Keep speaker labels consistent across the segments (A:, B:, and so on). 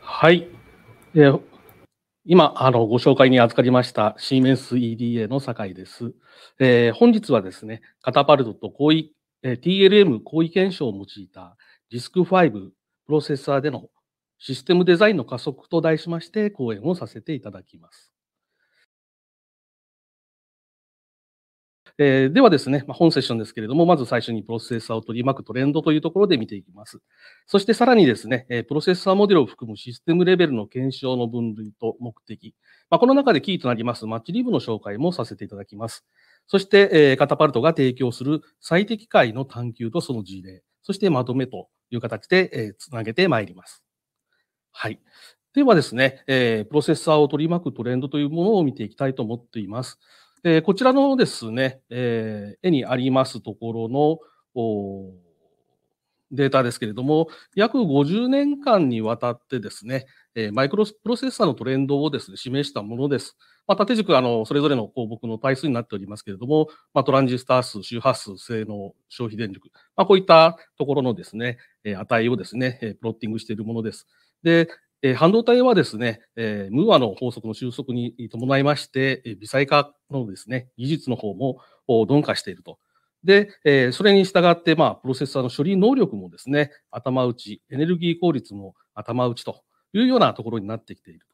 A: はい。えー、今あの、ご紹介に預かりましたシーメンス EDA の酒井です。えー、本日はですね、カタパルトと行為、えー、TLM 行為検証を用いたィスク5プロセッサーでのシステムデザインの加速と題しまして講演をさせていただきます。えー、ではですね、まあ、本セッションですけれども、まず最初にプロセッサーを取り巻くトレンドというところで見ていきます。そしてさらにですね、えプロセッサーモデルを含むシステムレベルの検証の分類と目的、まあ、この中でキーとなりますマッチリブの紹介もさせていただきます。そして、えカタパルトが提供する最適解の探求とその事例、そしてまとめという形で、えー、つなげてまいります。はい。ではですね、えー、プロセッサーを取り巻くトレンドというものを見ていきたいと思っています。えー、こちらのですね、えー、絵にありますところのデータですけれども、約50年間にわたってですね、えー、マイクロプロセッサーのトレンドをですね、示したものです。まあ、縦軸、あの、それぞれの項目の対数になっておりますけれども、まあ、トランジスタ数、周波数、性能、消費電力、まあ、こういったところのですね、えー、値をですね、プロッティングしているものです。で、えー、半導体はですね、えー、ムーアの法則の収束に伴いまして、え微細化のですね、技術の方も鈍化していると。で、えー、それに従って、まあ、プロセッサーの処理能力もですね、頭打ち、エネルギー効率も頭打ちというようなところになってきている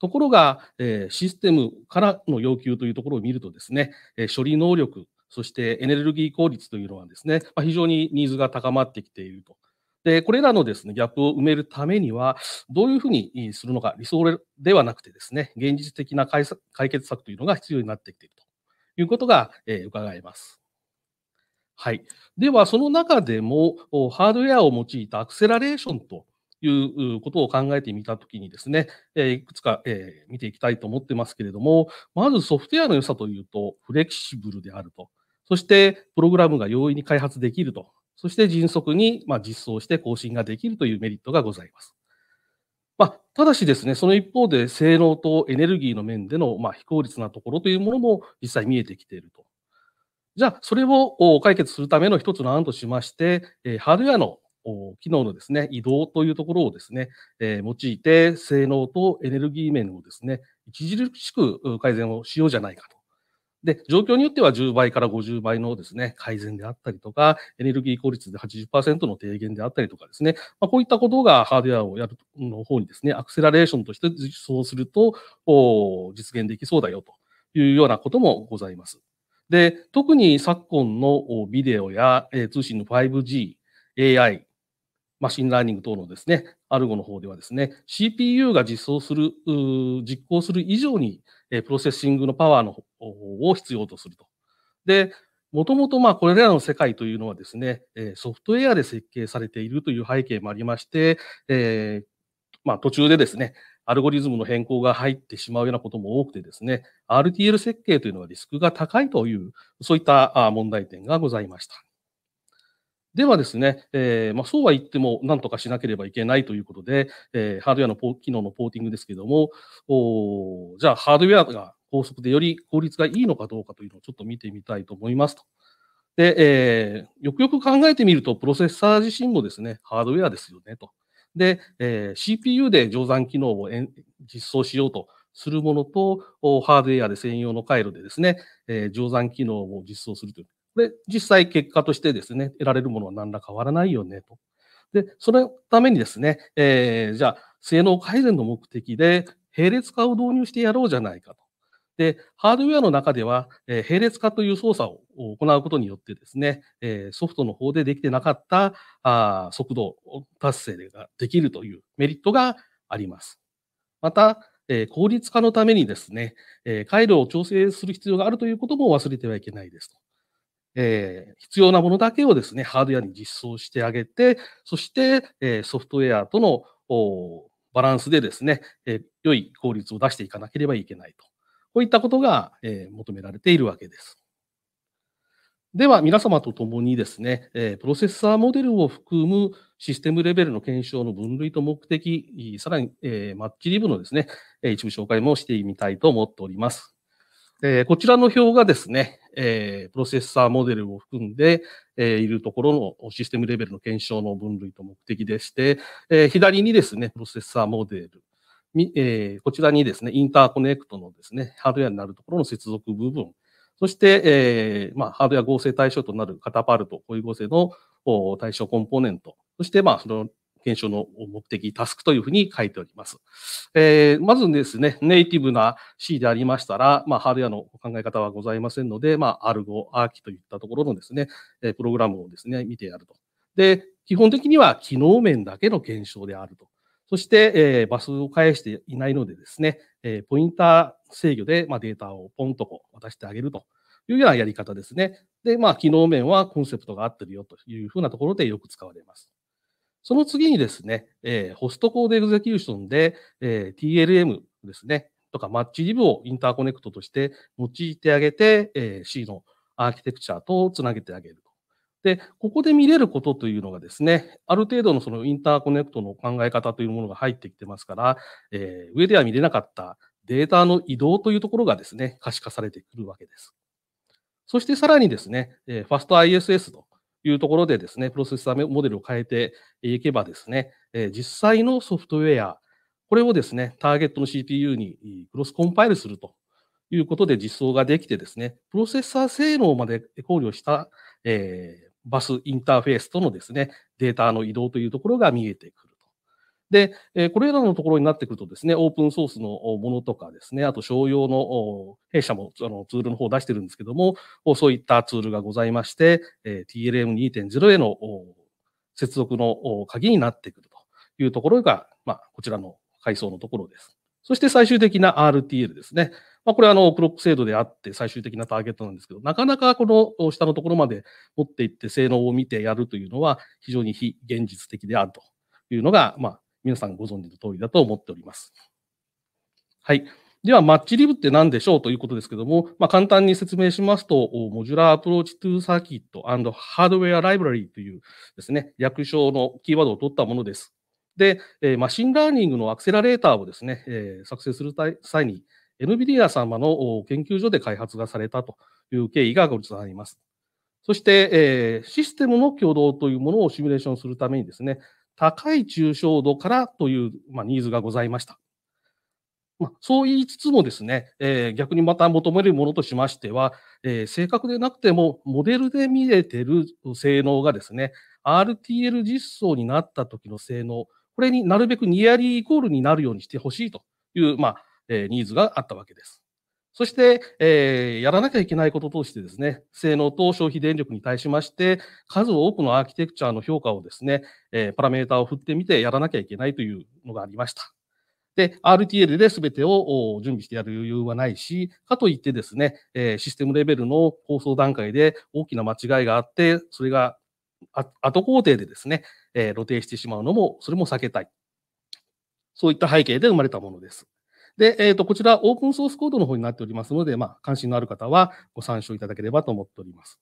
A: と。ところが、えー、システムからの要求というところを見るとですね、えー、処理能力、そしてエネルギー効率というのはですね、まあ、非常にニーズが高まってきていると。で、これらのですね、ギャップを埋めるためには、どういうふうにするのか理想ではなくてですね、現実的な解決策というのが必要になってきているということが、えー、伺えます。はい。では、その中でも、ハードウェアを用いたアクセラレーションということを考えてみたときにですね、えいくつか、え見ていきたいと思ってますけれども、まずソフトウェアの良さというと、フレキシブルであると。そして、プログラムが容易に開発できるとそして迅速にま実装して更新ができるというメリットがございます。まあ、ただしですね、その一方で性能とエネルギーの面でのま非効率なところというものも実際見えてきていると。じゃあ、それを解決するための一つの案としまして、ハードウェアの機能のですね、移動というところをですね、用いて性能とエネルギー面をですね、著しく改善をしようじゃないかと。で、状況によっては10倍から50倍のですね、改善であったりとか、エネルギー効率で80%の低減であったりとかですね、まあ、こういったことがハードウェアをやるの方にですね、アクセラレーションとして実装すると、実現できそうだよというようなこともございます。で、特に昨今のビデオや通信の 5G、AI、マシンラーニング等のですね、アルゴの方ではですね、CPU が実装する、実行する以上にえプロセッシングのパワーのを必要とすると。で、もともとまあこれらの世界というのはですね、ソフトウェアで設計されているという背景もありまして、えー、まあ、途中でですね、アルゴリズムの変更が入ってしまうようなことも多くてですね、RTL 設計というのはリスクが高いという、そういった問題点がございました。ではですね、えー、まあ、そうは言っても何とかしなければいけないということで、えー、ハードウェアのポ機能のポーティングですけども、おじゃあハードウェアが高速でより効率がいいのかどうかというのをちょっと見てみたいと思いますと。で、えー、よくよく考えてみると、プロセッサー自身もですね、ハードウェアですよねと。で、えー、CPU で乗算機能を実装しようとするものと、ハードウェアで専用の回路でですね、えー、乗算機能を実装するという。で、実際結果としてですね、得られるものは何ら変わらないよね、と。で、そのためにですね、えー、じゃあ、性能改善の目的で、並列化を導入してやろうじゃないかと。で、ハードウェアの中では、えー、並列化という操作を行うことによってですね、えー、ソフトの方でできてなかったあ速度達成ができるというメリットがあります。また、えー、効率化のためにですね、え回路を調整する必要があるということも忘れてはいけないですと。えー、必要なものだけをですね、ハードウェアに実装してあげて、そして、えソフトウェアとのバランスでですね、え良い効率を出していかなければいけないと。こういったことが、え求められているわけです。では、皆様と共にですね、えプロセッサーモデルを含むシステムレベルの検証の分類と目的、さらに、えマッチリブのですね、一部紹介もしてみたいと思っております。えー、こちらの表がですね、えー、プロセッサーモデルを含んで、えー、いるところのシステムレベルの検証の分類と目的でして、えー、左にですね、プロセッサーモデル、えー、こちらにですね、インターコネクトのですね、ハードウェアになるところの接続部分、そして、えーまあ、ハードウェア合成対象となるカタパルト、こういう合成の対象コンポーネント、そして、まあ、その検証の目的、タスクというふうに書いております。えー、まずですね、ネイティブな C でありましたら、まあ、ハーの考え方はございませんので、まあ、アルゴ、アーキといったところのですね、プログラムをですね、見てやると。で、基本的には機能面だけの検証であると。そして、えー、バスを返していないのでですね、えー、ポインター制御で、まあ、データをポンとこう渡してあげるというようなやり方ですね。で、まあ、機能面はコンセプトが合ってるよというふうなところでよく使われます。その次にですね、えー、ホストコードエグゼキューションで、えー、TLM ですね、とかマッチリブをインターコネクトとして用いてあげて、えー、C のアーキテクチャとつなげてあげると。で、ここで見れることというのがですね、ある程度のそのインターコネクトの考え方というものが入ってきてますから、えー、上では見れなかったデータの移動というところがですね、可視化されてくるわけです。そしてさらにですね、えー、FastISS のいうところでですね、プロセッサーモデルを変えていけばですね、え実際のソフトウェア、これをですね、ターゲットの CPU にクロスコンパイルするということで実装ができてですね、プロセッサー性能まで考慮した、えー、バスインターフェースとのですね、データの移動というところが見えていく。で、これらのところになってくるとですね、オープンソースのものとかですね、あと商用の弊社もあのツールの方を出してるんですけども、そういったツールがございまして、TLM2.0 への接続の鍵になってくるというところが、まあ、こちらの階層のところです。そして最終的な RTL ですね。まあ、これはあのクロック制度であって最終的なターゲットなんですけど、なかなかこの下のところまで持っていって性能を見てやるというのは非常に非現実的であるというのが、まあ、皆さんご存知の通りだと思っております。はい。では、マッチリブって何でしょうということですけども、まあ、簡単に説明しますと、モジュラーアプローチトゥーサーキットハードウェアライブラリーというですね、略称のキーワードを取ったものです。で、えマシンラーニングのアクセラレーターをですね、え作成する際に、NVIDIA 様の研究所で開発がされたという経緯がございます。そして、えシステムの挙動というものをシミュレーションするためにですね、高い抽象度からという、まあ、ニーズがございました。まあ、そう言いつつもですね、えー、逆にまた求めるものとしましては、えー、正確でなくてもモデルで見れてる性能がですね、RTL 実装になった時の性能、これになるべくニアリーイコールになるようにしてほしいという、まあえー、ニーズがあったわけです。そして、えー、やらなきゃいけないこととしてですね、性能と消費電力に対しまして、数多くのアーキテクチャの評価をですね、えー、パラメータを振ってみてやらなきゃいけないというのがありました。で、RTL で全てを準備してやる余裕はないし、かといってですね、えー、システムレベルの構想段階で大きな間違いがあって、それが後工程でですね、え露呈してしまうのも、それも避けたい。そういった背景で生まれたものです。で、えっ、ー、と、こちらオープンソースコードの方になっておりますので、まあ、関心のある方はご参照いただければと思っております。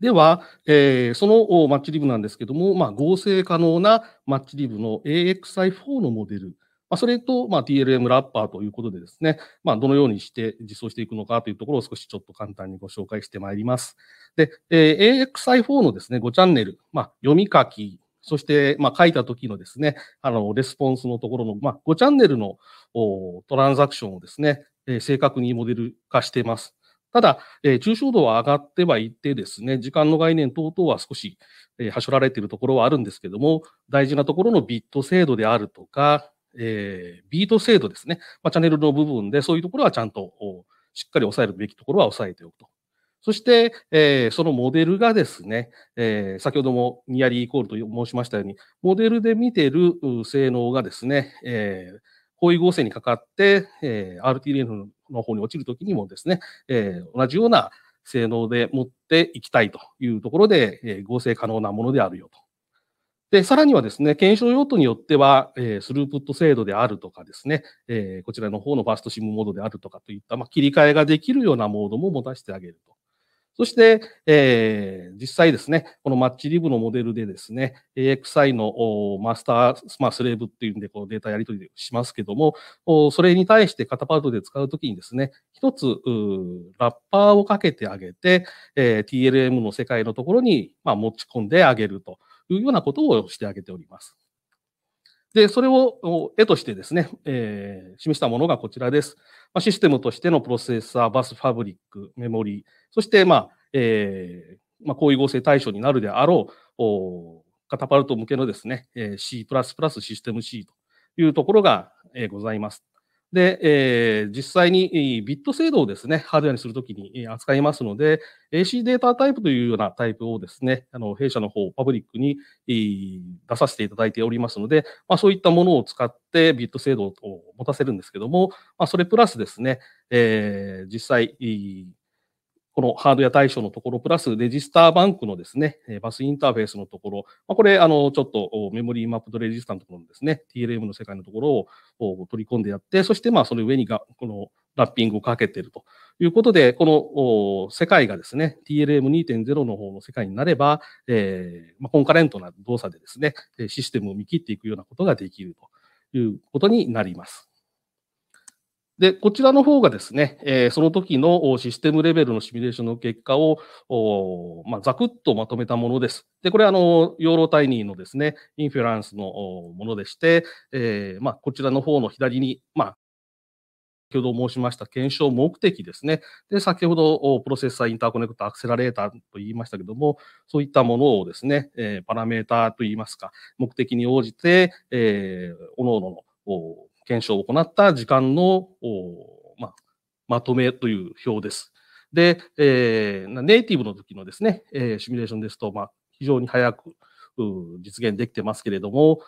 A: では、えー、そのマッチリブなんですけども、まあ、合成可能なマッチリブの AXI4 のモデル、まあ、それと、まあ、TLM ラッパーということでですね、まあ、どのようにして実装していくのかというところを少しちょっと簡単にご紹介してまいります。で、えー、AXI4 のですね、5チャンネル、まあ、読み書き、そして、まあ、書いた時のですね、あの、レスポンスのところの、まあ、5チャンネルのトランザクションをですね、えー、正確にモデル化しています。ただ、えー、重度は上がってはいてですね、時間の概念等々は少し、えー、はしょられているところはあるんですけども、大事なところのビット精度であるとか、えー、ビート精度ですね、まあ、チャンネルの部分でそういうところはちゃんとしっかり抑えるべきところは抑えておくと。そして、えー、そのモデルがですね、えー、先ほどもニアリーイコールと申しましたように、モデルで見てる性能がですね、えー、方位合成にかかって、え RTDF の方に落ちるときにもですね、え同じような性能で持っていきたいというところで、え合成可能なものであるよと。で、さらにはですね、検証用途によっては、えー、スループット制度であるとかですね、えー、こちらの方のファーストシムモードであるとかといった、まあ、切り替えができるようなモードも持たせてあげると。そして、えー、実際ですね、このマッチリブのモデルでですね、AXI のマスター、まあ、スレーブっていうんで、このデータやり取りしますけども、それに対してカタパルトで使うときにですね、一つ、ラッパーをかけてあげて、えー、TLM の世界のところに、まあ、持ち込んであげるというようなことをしてあげております。で、それを絵としてですね、えー、示したものがこちらです。まあ、システムとしてのプロセッサー、バスファブリック、メモリー、そして、まあ、えー、まあ、こういう合成対象になるであろう、カタパルト向けのですね、C++、システム C というところがございます。で、えー、実際にビット制度をですね、ハードウェアにするときに扱いますので、AC データタイプというようなタイプをですね、あの弊社の方、パブリックに出させていただいておりますので、まあ、そういったものを使ってビット制度を持たせるんですけども、まあ、それプラスですね、えー、実際、このハードや対象のところ、プラスレジスターバンクのですね、バスインターフェースのところ、まこれ、あの、ちょっとメモリーマップとレジスタのところのですね、TLM の世界のところを取り込んでやって、そして、まあ、その上にが、このラッピングをかけているということで、この世界がですね、TLM2.0 の方の世界になれば、えまコンカレントな動作でですね、システムを見切っていくようなことができるということになります。で、こちらの方がですね、えー、その時のシステムレベルのシミュレーションの結果を、まあ、ざくっとまとめたものです。で、これはあの、ヨーロタイニーのですね、インフェランスのものでして、えー、まあ、こちらの方の左に、まあ、先ほど申しました検証目的ですね。で、先ほどプロセッサーインターコネクトアクセラレーターと言いましたけども、そういったものをですね、えー、パラメーターといいますか、目的に応じて、えー、各々の検証を行った時間の、まあ、まとめという表です。で、えー、ネイティブの時のですね、えー、シミュレーションですと、まあ、非常に早く実現できてますけれども、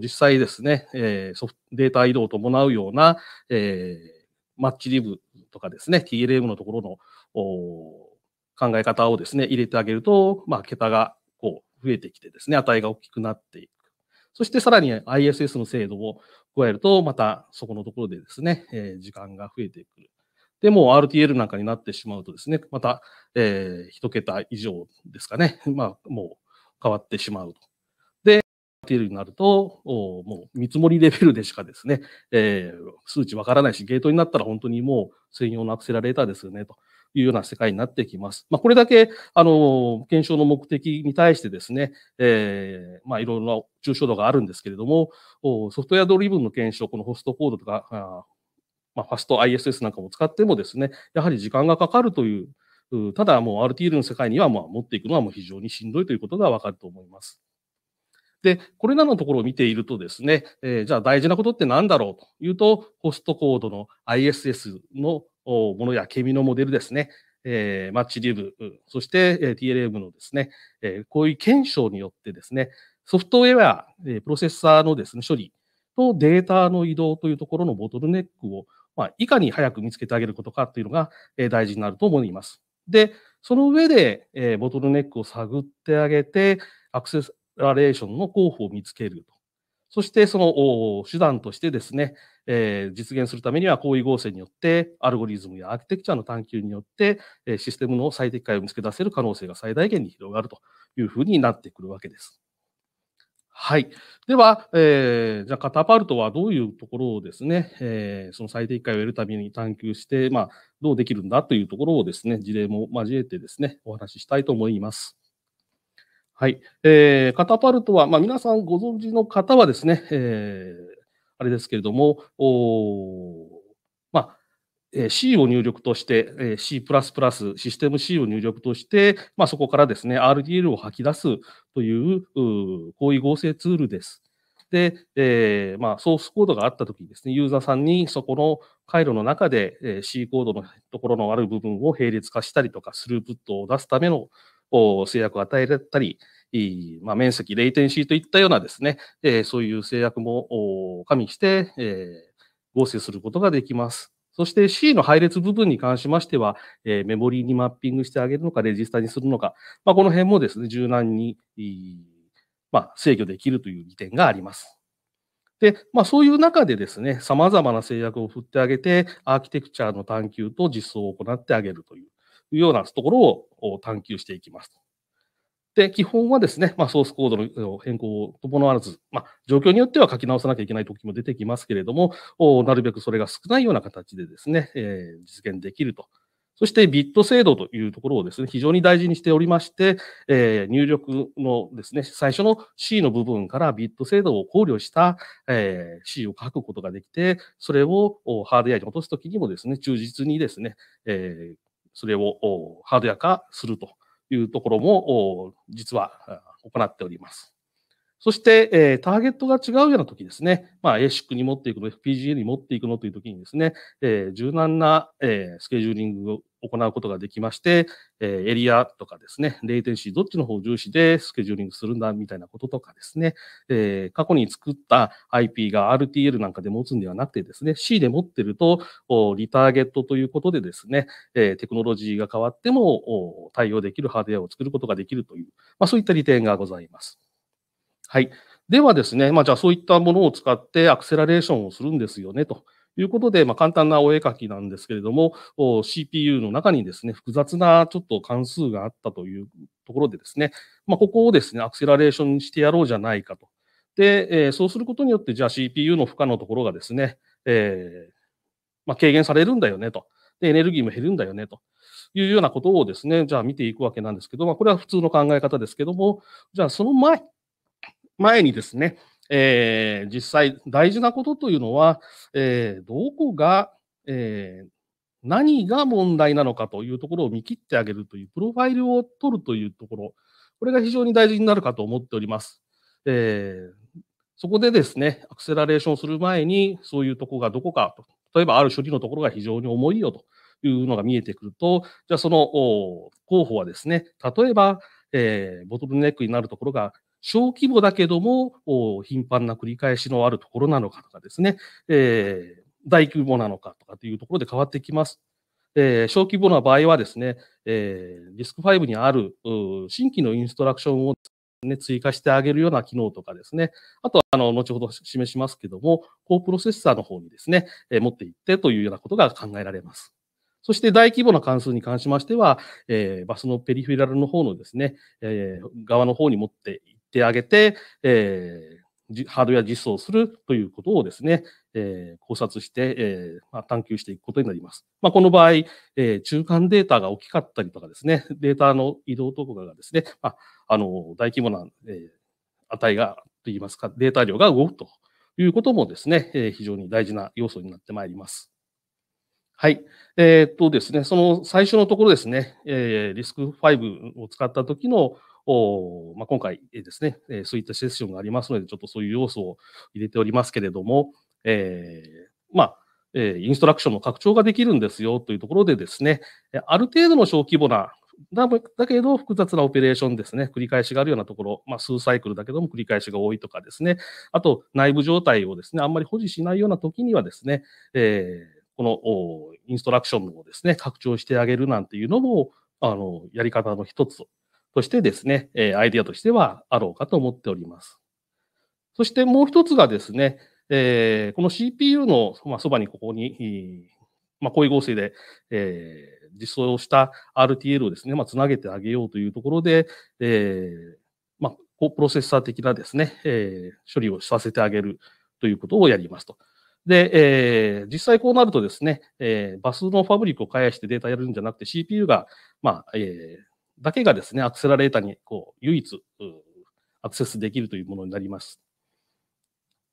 A: 実際ですね、えー、ソフデータ移動を伴うような、えー、マッチリブとかですね、TLM のところの考え方をですね、入れてあげると、まあ、桁がこう増えてきてですね、値が大きくなっていく。そしてさらに ISS の精度を加えると、またそこのところでですね、え時間が増えてくる。で、もう RTL なんかになってしまうとですね、また、えー、1桁以上ですかね、まあ、もう変わってしまうと。で、RTL になると、もう見積もりレベルでしかですね、えー、数値わからないし、ゲートになったら本当にもう専用のアクセラレーターですよね、というような世界になってきます。まあ、これだけ、あの、検証の目的に対してですね、えー、まあ、いろいろな抽象度があるんですけれども、ソフトウェアドリブンの検証、このホストコードとか、まあ、ファスト ISS なんかも使ってもですね、やはり時間がかかるという、ただもう RTL の世界にはまあ持っていくのはもう非常にしんどいということがわかると思います。で、これらのところを見ているとですね、えー、じゃあ大事なことって何だろうというと、ホストコードの ISS のものやケミのモデルですね、えー、マッチリブ、そして、えー、TLM のですね、えー、こういう検証によってですね、ソフトウェア、えー、プロセッサーのですね、処理とデータの移動というところのボトルネックを、まあ、いかに早く見つけてあげることかというのが、えー、大事になると思います。で、その上で、えー、ボトルネックを探ってあげて、アクセラレーションの候補を見つけると。そしてその手段としてですね、えー、実現するためには行為合成によって、アルゴリズムやアーキテクチャの探求によって、えシステムの最適解を見つけ出せる可能性が最大限に広がるというふうになってくるわけです。はい。では、えー、じゃあ、カタパルトはどういうところをですね、えー、その最適解を得るために探求して、まあ、どうできるんだというところをですね、事例も交えてですね、お話ししたいと思います。はい。えー、カタパルトは、まあ、皆さんご存知の方はですね、えー、あれですけれども、おまあ、えー、C を入力として、えー、C++、システム C を入力として、まあ、そこからですね、RDL を吐き出すというう行為合成ツールです。で、えーまあ、ソースコードがあったときにですね、ユーザーさんにそこの回路の中で、えー、C コードのところのある部分を並列化したりとか、スループットを出すための制約を与えられたり、まあ、面積、レイテンシーといったようなですね、えー、そういう制約も加味して、えー、合成することができます。そして C の配列部分に関しましては、えー、メモリーにマッピングしてあげるのか、レジスタにするのか、まあ、この辺もですね、柔軟に、まあ、制御できるという利点があります。で、まあ、そういう中でですね、様々な制約を振ってあげて、アーキテクチャの探求と実装を行ってあげるという、いうようなところを探求していきますで、基本はですね、まあ、ソースコードの変更を伴わず、まあ、状況によっては書き直さなきゃいけない時も出てきますけれども、なるべくそれが少ないような形でですね、えー、実現できると。そしてビット制度というところをですね、非常に大事にしておりまして、えー、入力のですね、最初の C の部分からビット制度を考慮した、えー、C を書くことができて、それをハードウェアに落とすときにもですね、忠実にですね、えーそれをハードや化するというところも実は行っております。そして、えー、ターゲットが違うような時ですね、まあ、ASIC に持っていくの、FPGA に持っていくのという時にですね、えー、柔軟な、えー、スケジューリングを行うことができまして、えエリアとかですね、レイテンシーどっちの方を重視でスケジューリングするんだみたいなこととかですね、え過去に作った IP が RTL なんかで持つんではなくてですね、C で持ってると、リターゲットということでですね、えテクノロジーが変わっても対応できるハードウェアを作ることができるという、まあ、そういった利点がございます。はい。ではですね、まあ、じゃあそういったものを使ってアクセラレーションをするんですよね、ということで、まあ、簡単なお絵描きなんですけれども、CPU の中にですね、複雑なちょっと関数があったというところでですね、まあ、ここをですね、アクセラレーションにしてやろうじゃないかと。で、えー、そうすることによって、じゃあ CPU の負荷のところがですね、えー、まあ、軽減されるんだよねと。で、エネルギーも減るんだよねと。いうようなことをですね、じゃあ見ていくわけなんですけど、まあ、これは普通の考え方ですけども、じゃあその前、前にですね、えー、実際大事なことというのは、えー、どこが、えー、何が問題なのかというところを見切ってあげるという、プロファイルを取るというところ、これが非常に大事になるかと思っております。えー、そこでですね、アクセラレーションする前に、そういうとこがどこか、例えばある処理のところが非常に重いよというのが見えてくると、じゃあその候補はですね、例えば、えー、ボトルネックになるところが小規模だけども、頻繁な繰り返しのあるところなのかとかですね、えー、大規模なのかとかというところで変わってきます。えー、小規模な場合はですね、えー、リスク5にある新規のインストラクションを、ね、追加してあげるような機能とかですね、あとはあの後ほど示しますけども、高プロセッサーの方にですね、えー、持っていってというようなことが考えられます。そして大規模な関数に関しましては、えー、バスのペリフィラルの方のですね、えー、側の方に持っていってあげて、えー、ハードウェア実装するということをですね、えー、考察して、えーまあ、探求していくことになります。まあ、この場合、えー、中間データが大きかったりとかですね、データの移動とかがですね、まあ、あの大規模な、えー、値がといいますか、データ量が動くということもですね、えー、非常に大事な要素になってまいります。はい。えー、っとですね、その最初のところですね、えー、リスク5を使った時のおまあ、今回ですね、えー、そういったセッションがありますので、ちょっとそういう要素を入れておりますけれども、えー、まあ、えー、インストラクションの拡張ができるんですよというところでですね、ある程度の小規模なだだけど複雑なオペレーションですね、繰り返しがあるようなところ、まあ、数サイクルだけども繰り返しが多いとかですね、あと内部状態をですね、あんまり保持しないような時にはですね、えー、このインストラクションをですね、拡張してあげるなんていうのも、あの、やり方の一つとしてですね、えアイデアとしてはあろうかと思っております。そしてもう一つがですね、えこの CPU のまそばにここに、まあ、こういう合成で、え実装した RTL をですね、まあ、つなげてあげようというところで、えまあ、プロセッサー的なですね、え処理をさせてあげるということをやりますと。で、えー、実際こうなるとですね、えー、バスのファブリックを返してデータやるんじゃなくて CPU が、まあ、えー、だけがですね、アクセラレーターにこう唯一アクセスできるというものになります。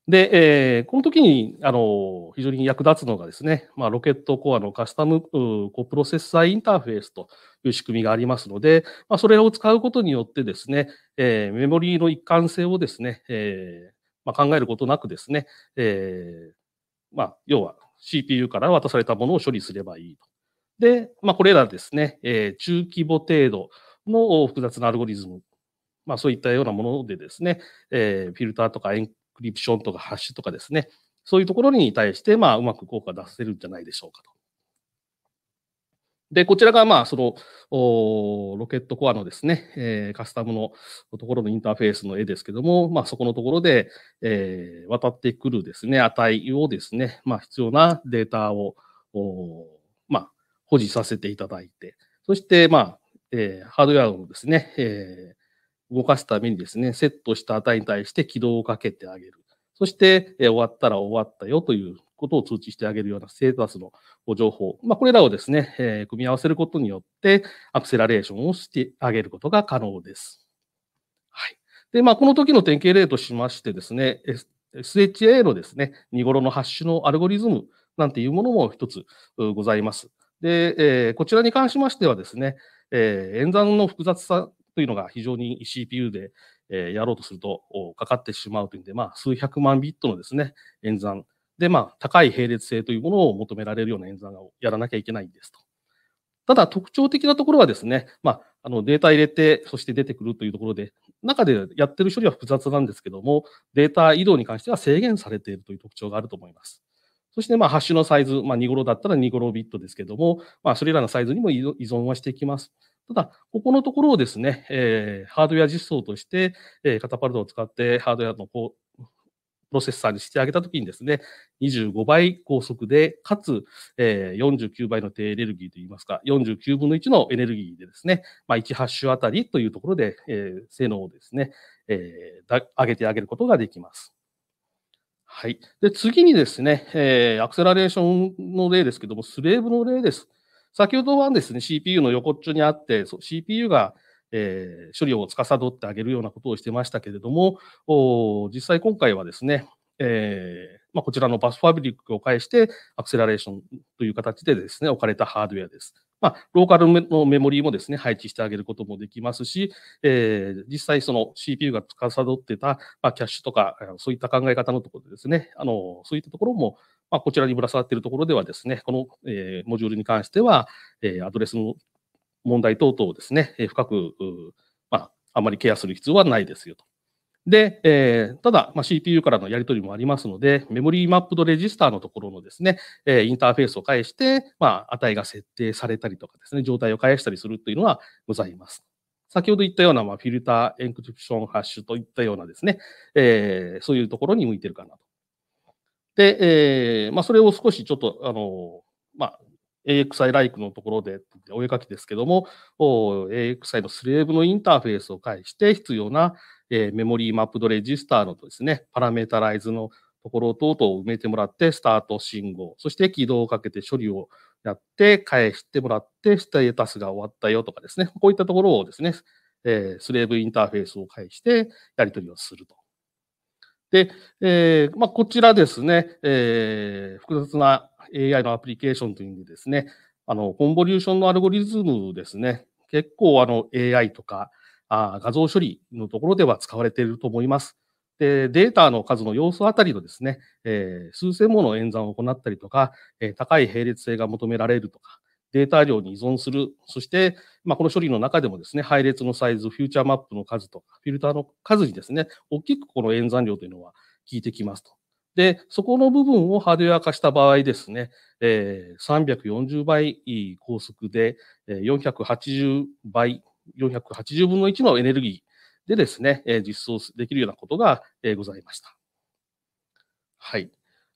A: で、えー、この時にあの非常に役立つのがですね、まあ、ロケットコアのカスタムコプロセッサーインターフェースという仕組みがありますので、まあ、それを使うことによってですね、えー、メモリーの一貫性をですね、えーまあ、考えることなくですね、えーまあ、要は CPU から渡されたものを処理すればいいと。で、まあ、これらですね、えー、中規模程度の複雑なアルゴリズム、まあ、そういったようなものでですね、えー、フィルターとかエンクリプションとかハッシュとかですね、そういうところに対して、まあ、うまく効果出せるんじゃないでしょうかと。で、こちらが、まあ、その、ロケットコアのですね、えー、カスタムのところのインターフェースの絵ですけども、まあ、そこのところで、えー、渡ってくるですね、値をですね、まあ、必要なデータを、保持させていただいて、そして、まあ、えー、ハードウェアをですね、えー、動かすためにですね、セットした値に対して起動をかけてあげる。そして、えー、終わったら終わったよということを通知してあげるようなステータスの情報。まあ、これらをですね、えー、組み合わせることによって、アクセラレーションをしてあげることが可能です。はい。で、まあ、この時の典型例としましてですね、SHA のですね、見頃のハッシュのアルゴリズムなんていうものも一つございます。で、えー、こちらに関しましてはですね、えー、演算の複雑さというのが非常に CPU で、えー、やろうとするとかかってしまうというんで、まあ、数百万ビットのですね、演算で、まあ、高い並列性というものを求められるような演算をやらなきゃいけないんですと。ただ、特徴的なところはですね、まあ、あのデータ入れて、そして出てくるというところで、中でやってる処理は複雑なんですけども、データ移動に関しては制限されているという特徴があると思います。そして、まあ、ハッシュのサイズ、まあ、2ロだったら2ロビットですけども、まあ、それらのサイズにも依存はしていきます。ただ、ここのところをですね、えー、ハードウェア実装として、えー、カタパルトを使ってハードウェアのこうプロセッサーにしてあげたときにですね、25倍高速で、かつ、えー、49倍の低エネルギーといいますか、49分の1のエネルギーでですね、まあ、1ハッシュあたりというところで、えー、性能をですね、えー、上げてあげることができます。はい。で、次にですね、えー、アクセラレーションの例ですけども、スレーブの例です。先ほどはですね、CPU の横っちょにあって、CPU が、えー、処理を司ってあげるようなことをしてましたけれども、お実際今回はですね、えー、まあ、こちらのバスファブリックを介して、アクセラレーションという形でですね、置かれたハードウェアです。まあ、ローカルのメモリーもですね、配置してあげることもできますし、えー、実際その CPU が司ってた、まあ、キャッシュとか、そういった考え方のところでですね、あの、そういったところも、まあ、こちらにぶら下がっているところではですね、この、えー、モジュールに関しては、えー、アドレスの問題等々をですね、深く、まあ、あまりケアする必要はないですよと。で、えー、ただ、まあ、CPU からのやり取りもありますので、メモリーマップドレジスターのところのですね、えー、インターフェースを介して、まあ、値が設定されたりとかですね、状態を返したりするというのはございます。先ほど言ったような、まあ、フィルター、エンクリプション、ハッシュといったようなですね、えー、そういうところに向いてるかなと。で、えーまあ、それを少しちょっと、あのまあ、AXI ライクのところで、お絵かきですけども、AXI のスレーブのインターフェースを介して必要なえー、メモリーマップドレジスターのとですね、パラメータライズのところ等々を埋めてもらって、スタート信号、そして起動をかけて処理をやって、返してもらって、ステータスが終わったよとかですね、こういったところをですね、えー、スレーブインターフェースを介して、やり取りをすると。で、えー、まあ、こちらですね、えー、複雑な AI のアプリケーションという意味でですね、あの、コンボリューションのアルゴリズムですね、結構あの AI とかあ画像処理のところでは使われていると思います。でデータの数の要素あたりのですね、えー、数千もの演算を行ったりとか、えー、高い並列性が求められるとか、データ量に依存する、そして、まあ、この処理の中でもですね、配列のサイズ、フューチャーマップの数とか、フィルターの数にですね、大きくこの演算量というのは効いてきますと。で、そこの部分をハードウェア化した場合ですね、えー、340倍高速で、480倍480分の1のエネルギーでですね、え実装できるようなことが、えございました。はい。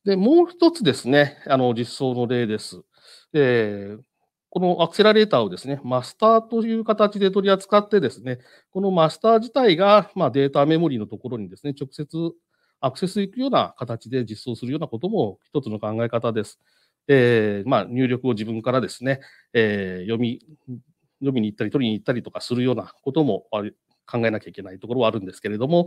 A: で、もう一つですね、あの、実装の例です。えー、このアクセラレーターをですね、マスターという形で取り扱ってですね、このマスター自体が、まあ、データメモリのところにですね、直接アクセスいくような形で実装するようなことも一つの考え方です。えー、まあ、入力を自分からですね、えー、読み読みに行ったり取りに行ったりとかするようなことも考えなきゃいけないところはあるんですけれども、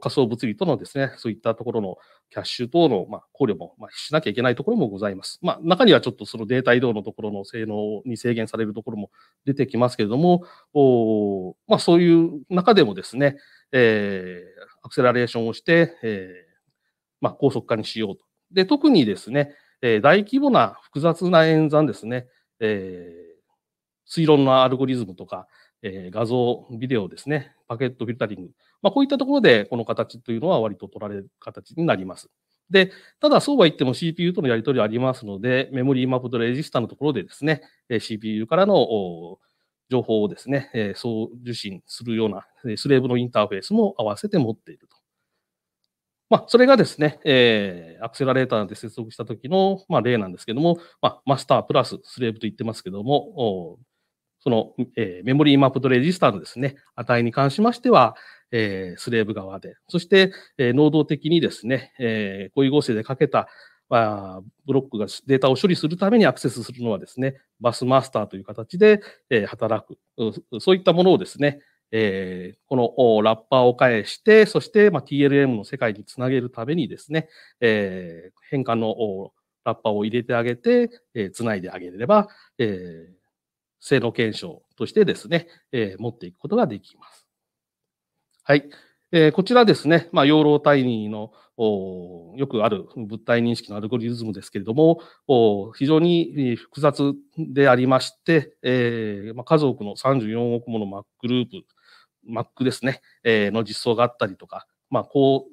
A: 仮想物理とのですね、そういったところのキャッシュ等の、ま考慮も、ましなきゃいけないところもございます。まあ、中にはちょっとそのデータ移動のところの性能に制限されるところも出てきますけれども、おまあ、そういう中でもですね、えー、アクセラレーションをして、えー、まあ、高速化にしようと。で、特にですね、え大規模な複雑な演算ですね、えー推論のアルゴリズムとか、えー、画像、ビデオですね、パケットフィルタリング。まあ、こういったところで、この形というのは割と取られる形になります。で、ただそうは言っても CPU とのやり取りありますので、メモリーマップとレジスタのところでですね、CPU からの情報をですね、送受信するようなスレーブのインターフェースも合わせて持っていると。まあ、それがですね、えー、アクセラレーターで接続した時の、まあ、例なんですけども、まあ、マスタープラススレーブと言ってますけども、その、えー、メモリーマップドレジスタのですね、値に関しましては、えー、スレーブ側で、そして、えー、能動的にですね、えー、いう合成でかけたまあ、ブロックがデータを処理するためにアクセスするのはですね、バスマスターという形で、えー、働く。そういったものをですね、えー、このラッパーを返して、そして、まあ、TLM の世界につなげるためにですね、えー、変換のラッパーを入れてあげて、えー、つないであげれば、えー、制度検証としてですね、えー、持っていくことができます。はい。えー、こちらですね、まあ、養老体にのよくある物体認識のアルゴリズムですけれども、非常に複雑でありまして、えーまあ、数多くの34億もの Mac グループ、Mac ですね、えー、の実装があったりとか、まあ、高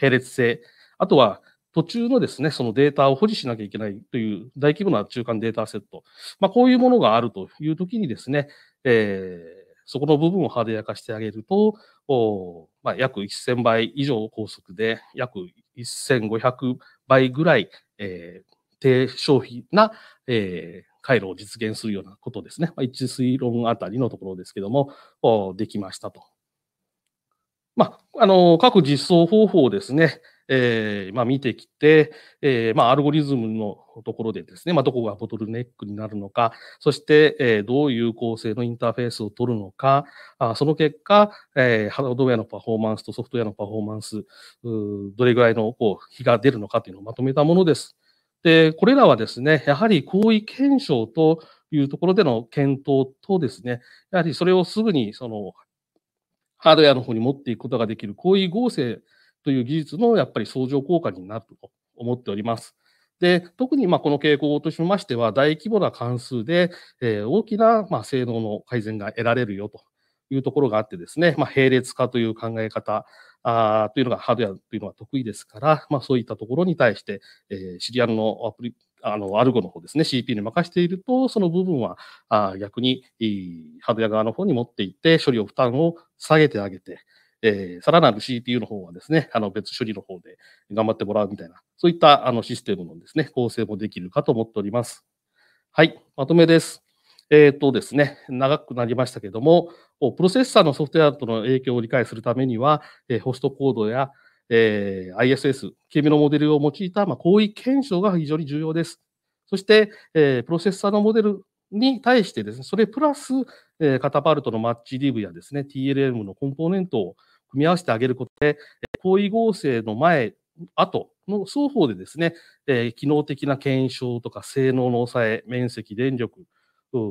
A: 並列性、あとは途中のですね、そのデータを保持しなきゃいけないという大規模な中間データセット。まあ、こういうものがあるというときにですね、えー、そこの部分をハードウェア化してあげると、おまあ、約1000倍以上高速で、約1500倍ぐらい、えー、低消費な、えー、回路を実現するようなことですね。まあ、一推論あたりのところですけども、おできましたと。まあ、あの、各実装方法をですね、えー、まあ、見てきて、えー、まあ、アルゴリズムのところでですね、まあ、どこがボトルネックになるのか、そして、えどういう構成のインターフェースを取るのか、あその結果、えハードウェアのパフォーマンスとソフトウェアのパフォーマンス、どれぐらいのこう日が出るのかというのをまとめたものです。で、これらはですね、やはり行為検証というところでの検討とですね、やはりそれをすぐにそのハードウェアの方に持っていくことができる行為合成という技術のやっぱり相乗効果になると思っております。で、特にまこの傾向としましては、大規模な関数で、えー、大きなま性能の改善が得られるよというところがあってですね、まあ、並列化という考え方あというのがハードウェアというのは得意ですから、まあ、そういったところに対して、えー、シリアルのアプリ、あの、アルゴの方ですね、CP に任せていると、その部分はあ逆にハードウェア側の方に持っていって、処理を負担を下げてあげて、えー、さらなる CPU の方はですね、あの別処理の方で頑張ってもらうみたいな、そういったあのシステムのですね、構成もできるかと思っております。はい、まとめです。えっ、とですね、長くなりましたけども、プロセッサーのソフトウェアとの影響を理解するためには、えホストコードや、えー、ISS、ケミのモデルを用いた、まあ、行為検証が非常に重要です。そして、えー、プロセッサーのモデルに対してですね、それプラス、えー、カタパルトのマッチリブやですね、TLM のコンポーネントを組み合わせてあげることで、行為合成の前、後の双方でですね、え機能的な検証とか性能の抑え、面積、電力、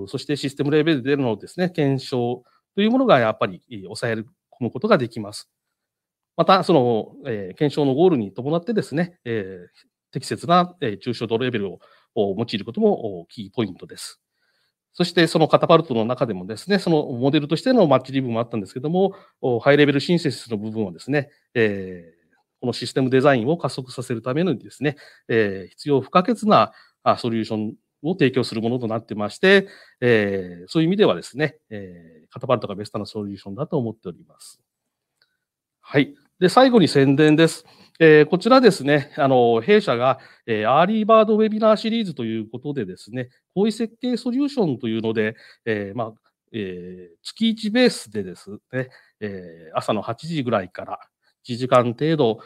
A: そしてシステムレベルでのですね、検証というものがやっぱり抑え込むことができます。また、その、え検証のゴールに伴ってですね、え適切な、えー、抽象度レベルを用いることもキーポイントです。そしてそのカタパルトの中でもですね、そのモデルとしてのマッチリブもあったんですけども、ハイレベルシンセシスの部分はですね、えー、このシステムデザインを加速させるためのですね、えー、必要不可欠なソリューションを提供するものとなってまして、えー、そういう意味ではですね、えー、カタパルトがベストなソリューションだと思っております。はい。で、最後に宣伝です。えー、こちらですね、あの弊社が、えー、アーリーバードウェビナーシリーズということでですね、行為設計ソリューションというので、えー、まあ、え月1ベースでですね、え朝の8時ぐらいから1時間程度、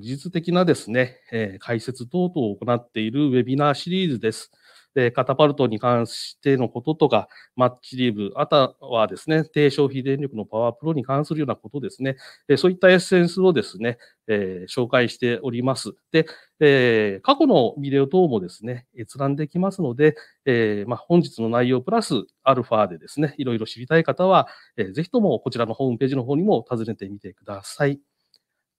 A: 技術的なですね、え解説等々を行っているウェビナーシリーズです。で、カタパルトに関してのこととか、マッチリーブ、あとはですね、低消費電力のパワープロに関するようなことですね、えそういったエッセンスをですね、えー、紹介しております。で、えー、過去のビデオ等もですね、閲覧できますので、えー、まあ、本日の内容プラスアルファでですね、いろいろ知りたい方は、えー、ぜひともこちらのホームページの方にも訪ねてみてください。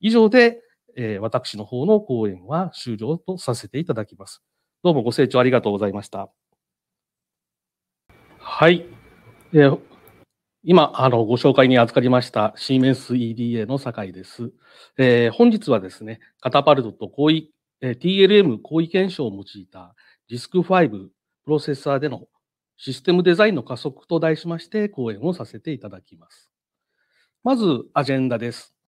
A: 以上で、え私の方の講演は終了とさせていただきます。どうもご清聴ありがとうございました。はい。えー、今あの、ご紹介に預かりましたシーメンス EDA の酒井です。えー、本日はですね、カタパルトと行為、えー、TLM 行為検証を用いたディスク5プロセッサーでのシステムデザインの加速と題しまして講演をさせていただきます。まず、アジェンダです。